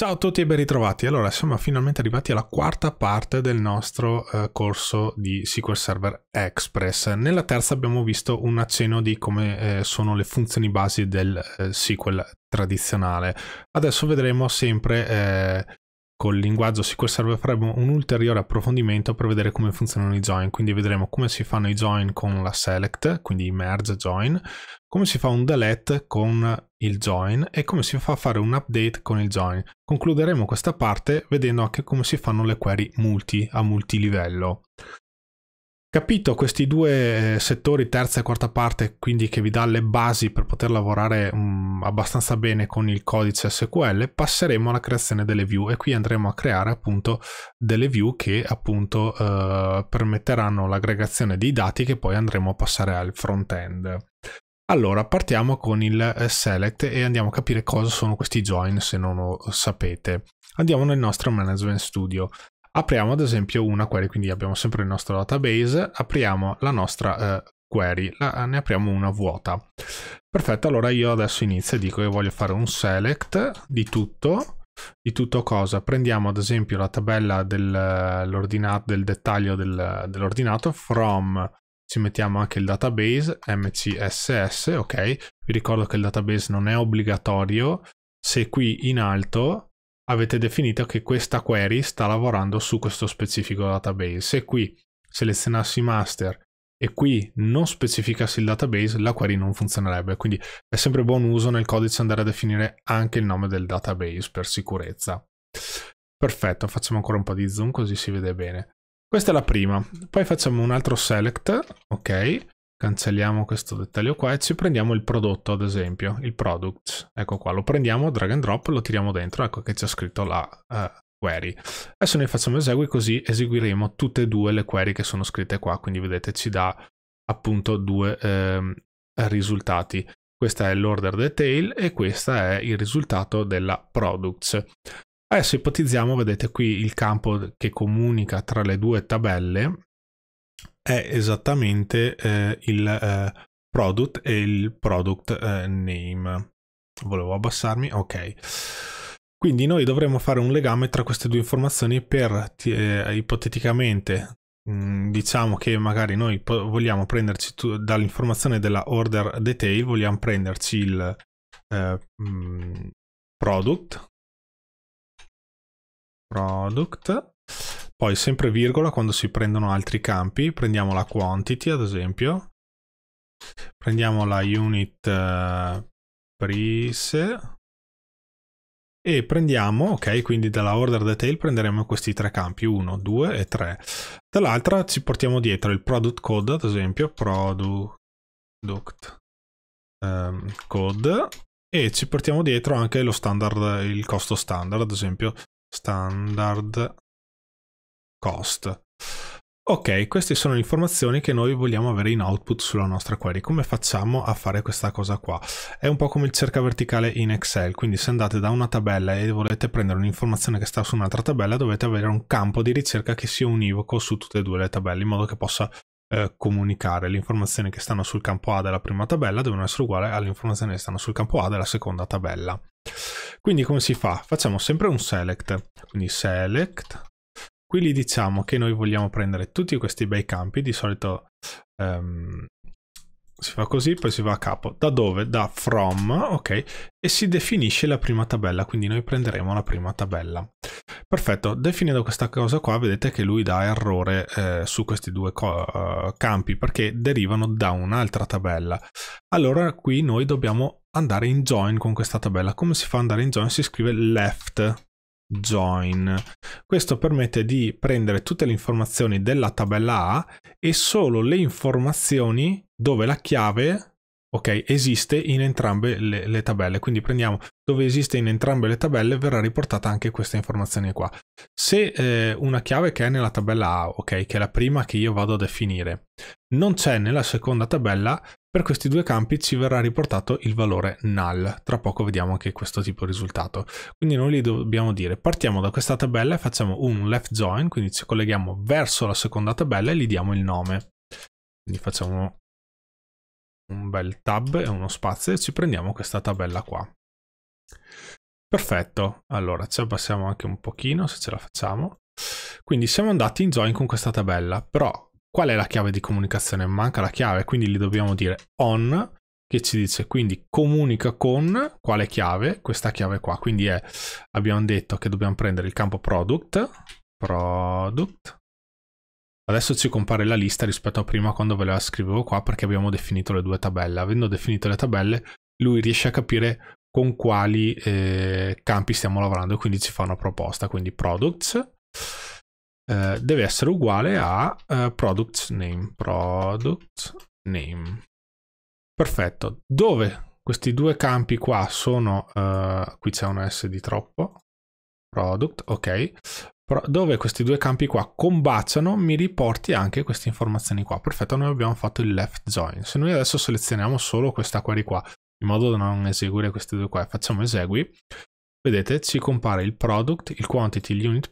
Ciao a tutti e ben ritrovati. Allora, siamo finalmente arrivati alla quarta parte del nostro eh, corso di SQL Server Express. Nella terza abbiamo visto un accenno di come eh, sono le funzioni basi del eh, SQL tradizionale. Adesso vedremo sempre eh, col linguaggio SQL Server faremo un ulteriore approfondimento per vedere come funzionano i join, quindi vedremo come si fanno i join con la select, quindi merge join, come si fa un delete con il join e come si fa a fare un update con il join. Concluderemo questa parte vedendo anche come si fanno le query multi a multilivello. Capito questi due settori, terza e quarta parte, quindi che vi dà le basi per poter lavorare mh, mm, abbastanza bene con il codice SQL, passeremo alla creazione delle view e qui andremo a creare appunto delle view che appunto eh, permetteranno l'aggregazione dei dati che poi andremo a passare al front-end. Allora, partiamo con il eh, select e andiamo a capire cosa sono questi join se non lo sapete. Andiamo nel nostro Management Studio apriamo ad esempio una query, quindi abbiamo sempre il nostro database, apriamo la nostra eh, query, la, ne apriamo una vuota. Perfetto, allora io adesso inizio e dico che voglio fare un select di tutto, di tutto cosa? Prendiamo ad esempio la tabella del, del dettaglio del, dell'ordinato from, ci mettiamo anche il database, mcss, ok? Vi ricordo che il database non è obbligatorio, se qui in alto avete definito che questa query sta lavorando su questo specifico database. Se qui selezionassi master e qui non specificassi il database, la query non funzionerebbe. Quindi è sempre buon uso nel codice andare a definire anche il nome del database per sicurezza. Perfetto, facciamo ancora un po' di zoom così si vede bene. Questa è la prima. Poi facciamo un altro select, ok? cancelliamo questo dettaglio qua e ci prendiamo il prodotto ad esempio, il product, ecco qua, lo prendiamo, drag and drop, lo tiriamo dentro, ecco che c'è scritto la uh, eh, query. Adesso noi facciamo esegui così eseguiremo tutte e due le query che sono scritte qua, quindi vedete ci dà appunto due eh, risultati. Questa è l'order detail e questo è il risultato della products. Adesso ipotizziamo, vedete qui il campo che comunica tra le due tabelle, è esattamente eh, il eh, product e il product eh, name. Volevo abbassarmi, ok. Quindi noi dovremmo fare un legame tra queste due informazioni per eh, ipoteticamente mm, diciamo che magari noi vogliamo prenderci dall'informazione della order detail vogliamo prenderci il eh, mm, product product poi sempre virgola quando si prendono altri campi, prendiamo la quantity ad esempio, prendiamo la unit uh, eh, prise e prendiamo, ok, quindi dalla order detail prenderemo questi tre campi, 1, 2 e 3. Dall'altra ci portiamo dietro il product code, ad esempio, product um, code, e ci portiamo dietro anche lo standard, il costo standard, ad esempio, standard cost. Ok, queste sono le informazioni che noi vogliamo avere in output sulla nostra query. Come facciamo a fare questa cosa qua? È un po' come il cerca verticale in Excel, quindi se andate da una tabella e volete prendere un'informazione che sta su un'altra tabella, dovete avere un campo di ricerca che sia univoco su tutte e due le tabelle, in modo che possa eh, comunicare. Le informazioni che stanno sul campo A della prima tabella devono essere uguali alle informazioni che stanno sul campo A della seconda tabella. Quindi come si fa? Facciamo sempre un select, quindi select Qui gli diciamo che noi vogliamo prendere tutti questi bei campi, di solito um, si fa così, poi si va a capo. Da dove? Da from, ok, e si definisce la prima tabella, quindi noi prenderemo la prima tabella. Perfetto, definendo questa cosa qua vedete che lui dà errore eh, su questi due uh, campi perché derivano da un'altra tabella. Allora qui noi dobbiamo andare in join con questa tabella. Come si fa ad andare in join? Si scrive left, join. Questo permette di prendere tutte le informazioni della tabella A e solo le informazioni dove la chiave ok, esiste in entrambe le, le, tabelle, quindi prendiamo dove esiste in entrambe le tabelle verrà riportata anche questa informazione qua. Se eh, una chiave che è nella tabella A, ok, che è la prima che io vado a definire, non c'è nella seconda tabella, per questi due campi ci verrà riportato il valore null. Tra poco vediamo anche questo tipo di risultato. Quindi noi li dobbiamo dire, partiamo da questa tabella e facciamo un left join, quindi ci colleghiamo verso la seconda tabella e gli diamo il nome. Quindi facciamo un bel tab e uno spazio e ci prendiamo questa tabella qua. Perfetto, allora ci abbassiamo anche un pochino se ce la facciamo. Quindi siamo andati in join con questa tabella, però qual è la chiave di comunicazione? Manca la chiave, quindi gli dobbiamo dire on, che ci dice quindi comunica con quale chiave? Questa chiave qua, quindi è, abbiamo detto che dobbiamo prendere il campo product, product, Adesso ci compare la lista rispetto a prima quando ve la scrivevo qua perché abbiamo definito le due tabelle. Avendo definito le tabelle, lui riesce a capire con quali eh, campi stiamo lavorando e quindi ci fa una proposta. Quindi products eh, deve essere uguale a eh, product name. Product name. Perfetto. Dove questi due campi qua sono... Eh, qui c'è un S di troppo. Product, ok dove questi due campi qua combaciano mi riporti anche queste informazioni qua. Perfetto, noi abbiamo fatto il left join. Se noi adesso selezioniamo solo questa query qua, in modo da non eseguire queste due qua, facciamo esegui, vedete ci compare il product, il quantity, l'unit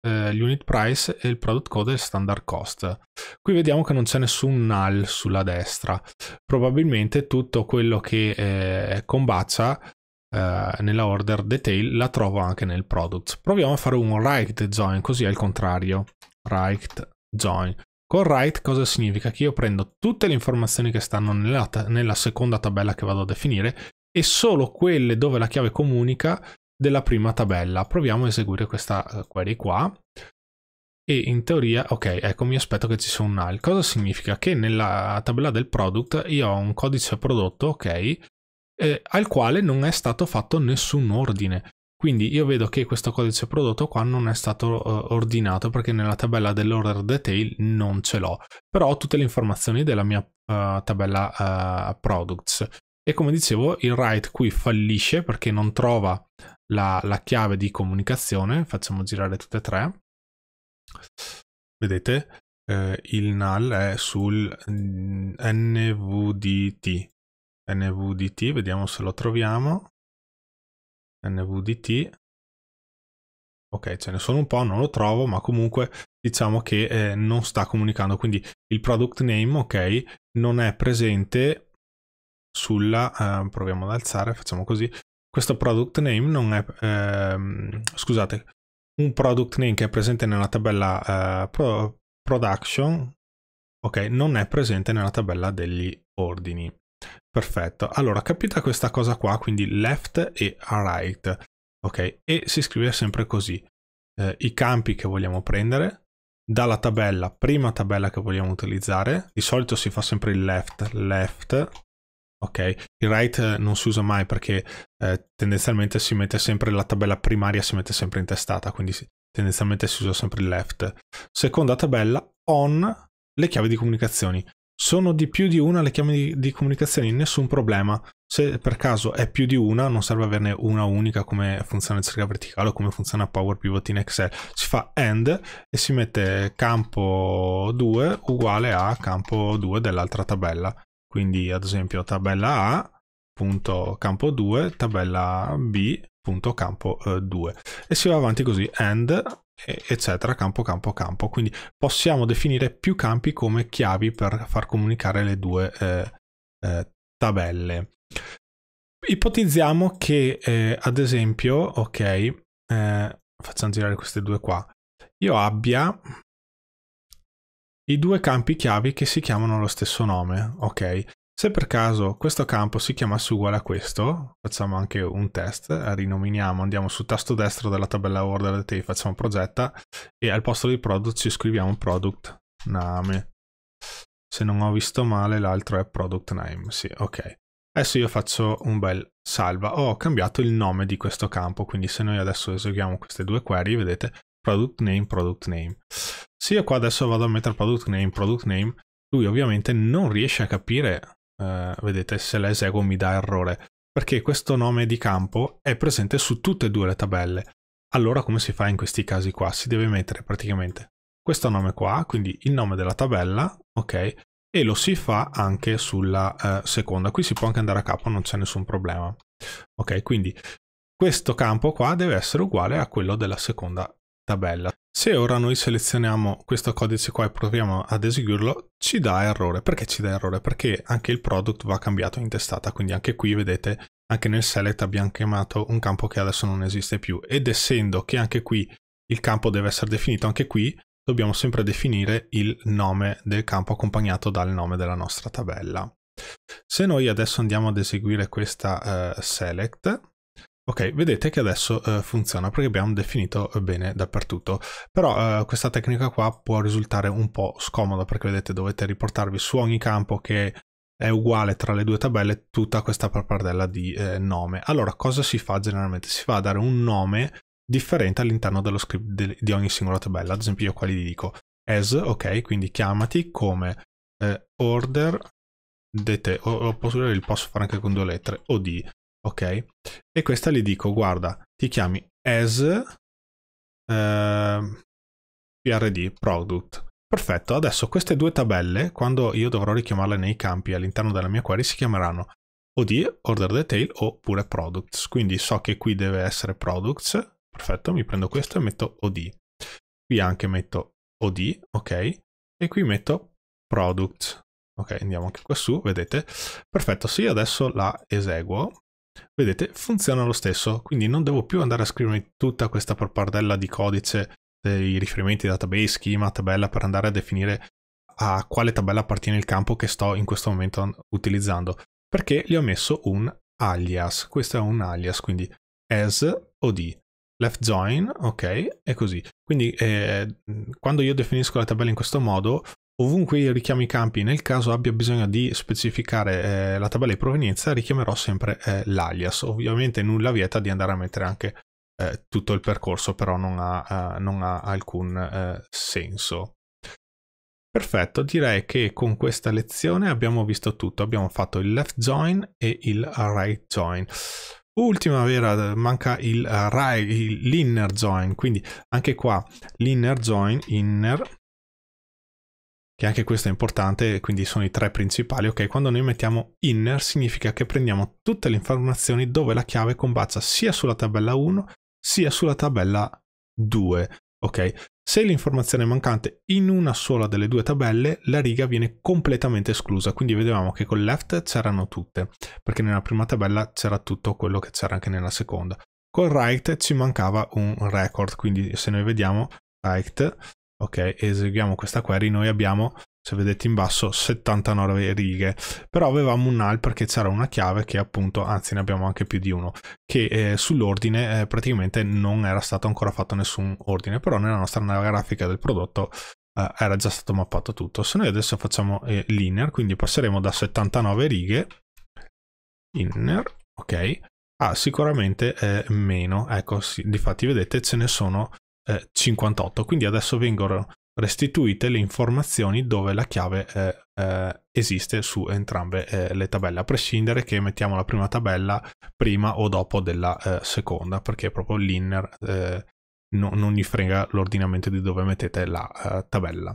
eh, price e il product code e il standard cost. Qui vediamo che non c'è nessun null sulla destra. Probabilmente tutto quello che eh, combacia eh, nella order detail la trovo anche nel product. Proviamo a fare un right join, così al contrario. Right join. Con right cosa significa? Che io prendo tutte le informazioni che stanno nella, nella seconda tabella che vado a definire e solo quelle dove la chiave comunica della prima tabella. Proviamo a eseguire questa eh, query qua e in teoria, ok, ecco mi aspetto che ci sia un null. Cosa significa? Che nella tabella del product io ho un codice prodotto, ok, eh, al quale non è stato fatto nessun ordine. Quindi io vedo che questo codice prodotto qua non è stato uh, ordinato perché nella tabella dell'order detail non ce l'ho, però ho tutte le informazioni della mia uh, tabella uh, products. E come dicevo il write qui fallisce perché non trova la, la chiave di comunicazione, facciamo girare tutte e tre. Vedete, eh, il null è sul mm, nvdt, nvdt, vediamo se lo troviamo, nvdt, ok ce ne sono un po', non lo trovo, ma comunque diciamo che eh, non sta comunicando, quindi il product name, ok, non è presente sulla, eh, proviamo ad alzare, facciamo così, questo product name non è, ehm, scusate, un product name che è presente nella tabella eh, pro production, ok, non è presente nella tabella degli ordini. Perfetto, allora capita questa cosa qua, quindi left e right, ok? E si scrive sempre così, eh, i campi che vogliamo prendere, dalla tabella, prima tabella che vogliamo utilizzare, di solito si fa sempre il left, left, ok? Il right eh, non si usa mai perché eh, tendenzialmente si mette sempre la tabella primaria, si mette sempre in testata, quindi si, tendenzialmente si usa sempre il left. Seconda tabella, on, le chiavi di comunicazioni. Sono di più di una le chiavi di, di comunicazione, nessun problema. Se per caso è più di una, non serve averne una unica come funziona il cerca verticale o come funziona Power Pivot in Excel. Si fa AND e si mette campo 2 uguale a campo 2 dell'altra tabella. Quindi ad esempio tabella A, punto campo 2, tabella B, punto campo 2. Eh, e si va avanti così, AND eccetera, campo, campo, campo. Quindi possiamo definire più campi come chiavi per far comunicare le due eh, eh, tabelle. Ipotizziamo che, eh, ad esempio, ok, eh, facciamo girare queste due qua, io abbia i due campi chiavi che si chiamano lo stesso nome, ok? Se per caso questo campo si chiamasse uguale a questo, facciamo anche un test, eh, rinominiamo, andiamo sul tasto destro della tabella order e facciamo progetta e al posto di product ci scriviamo product name. Se non ho visto male l'altro è product name, sì, ok. Adesso io faccio un bel salva, ho cambiato il nome di questo campo, quindi se noi adesso eseguiamo queste due query, vedete, product name, product name. Se io qua adesso vado a mettere product name, product name, lui ovviamente non riesce a capire eh, vedete se la eseguo mi dà errore, perché questo nome di campo è presente su tutte e due le tabelle. Allora come si fa in questi casi qua? Si deve mettere praticamente questo nome qua, quindi il nome della tabella, ok? E lo si fa anche sulla eh, seconda. Qui si può anche andare a capo, non c'è nessun problema. Ok, quindi questo campo qua deve essere uguale a quello della seconda tabella. Se ora noi selezioniamo questo codice qua e proviamo ad eseguirlo, ci dà errore. Perché ci dà errore? Perché anche il product va cambiato in testata, quindi anche qui vedete, anche nel select abbiamo chiamato un campo che adesso non esiste più. Ed essendo che anche qui il campo deve essere definito, anche qui dobbiamo sempre definire il nome del campo accompagnato dal nome della nostra tabella. Se noi adesso andiamo ad eseguire questa uh, select, Ok, vedete che adesso eh, funziona perché abbiamo definito bene dappertutto, però eh, questa tecnica qua può risultare un po' scomoda perché vedete dovete riportarvi su ogni campo che è uguale tra le due tabelle tutta questa pappardella di eh, nome. Allora cosa si fa generalmente? Si fa a dare un nome differente all'interno dello script de di ogni singola tabella, ad esempio io qua gli dico as, ok, quindi chiamati come eh, order, dite, o, o posso, posso fare anche con due lettere, od, ok? E questa gli dico, guarda, ti chiami as eh, PRD product. Perfetto, adesso queste due tabelle, quando io dovrò richiamarle nei campi all'interno della mia query, si chiameranno OD, order detail oppure products. Quindi so che qui deve essere products, perfetto, mi prendo questo e metto OD. Qui anche metto OD, ok? E qui metto product. Ok, andiamo anche qua su, vedete? Perfetto, se io adesso la eseguo, vedete funziona lo stesso quindi non devo più andare a scrivermi tutta questa parpardella di codice dei eh, riferimenti database, schema, tabella per andare a definire a quale tabella appartiene il campo che sto in questo momento utilizzando perché gli ho messo un alias questo è un alias quindi as od left join ok e così quindi eh, quando io definisco la tabella in questo modo Ovunque richiamo i campi, nel caso abbia bisogno di specificare eh, la tabella di provenienza, richiamerò sempre eh, l'alias. Ovviamente nulla vieta di andare a mettere anche eh, tutto il percorso, però non ha, eh, non ha alcun eh, senso. Perfetto, direi che con questa lezione abbiamo visto tutto. Abbiamo fatto il left join e il right join. Ultima vera, manca l'inner right, join, quindi anche qua l'inner join, inner che anche questo è importante, quindi sono i tre principali, ok? Quando noi mettiamo inner significa che prendiamo tutte le informazioni dove la chiave combacia sia sulla tabella 1 sia sulla tabella 2, ok? Se l'informazione è mancante in una sola delle due tabelle, la riga viene completamente esclusa, quindi vedevamo che con left c'erano tutte, perché nella prima tabella c'era tutto quello che c'era anche nella seconda. Con right ci mancava un record, quindi se noi vediamo right ok, eseguiamo questa query, noi abbiamo, se vedete in basso, 79 righe. Però avevamo un null perché c'era una chiave che appunto, anzi ne abbiamo anche più di uno, che eh, sull'ordine eh, praticamente non era stato ancora fatto nessun ordine, però nella nostra grafica del prodotto eh, era già stato mappato tutto. Se noi adesso facciamo eh, linear, quindi passeremo da 79 righe, inner, ok, a sicuramente eh, meno. Ecco, sì, difatti vedete ce ne sono eh, 58. Quindi adesso vengono restituite le informazioni dove la chiave eh, eh, esiste su entrambe eh, le tabelle, a prescindere che mettiamo la prima tabella prima o dopo della eh, seconda, perché proprio l'inner eh, no, non gli frega l'ordinamento di dove mettete la eh, tabella.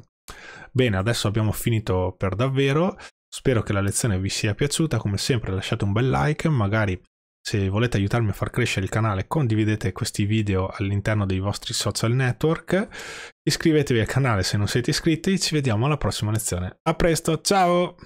Bene, adesso abbiamo finito per davvero. Spero che la lezione vi sia piaciuta, come sempre lasciate un bel like, magari se volete aiutarmi a far crescere il canale, condividete questi video all'interno dei vostri social network, iscrivetevi al canale se non siete iscritti, ci vediamo alla prossima lezione. A presto, ciao!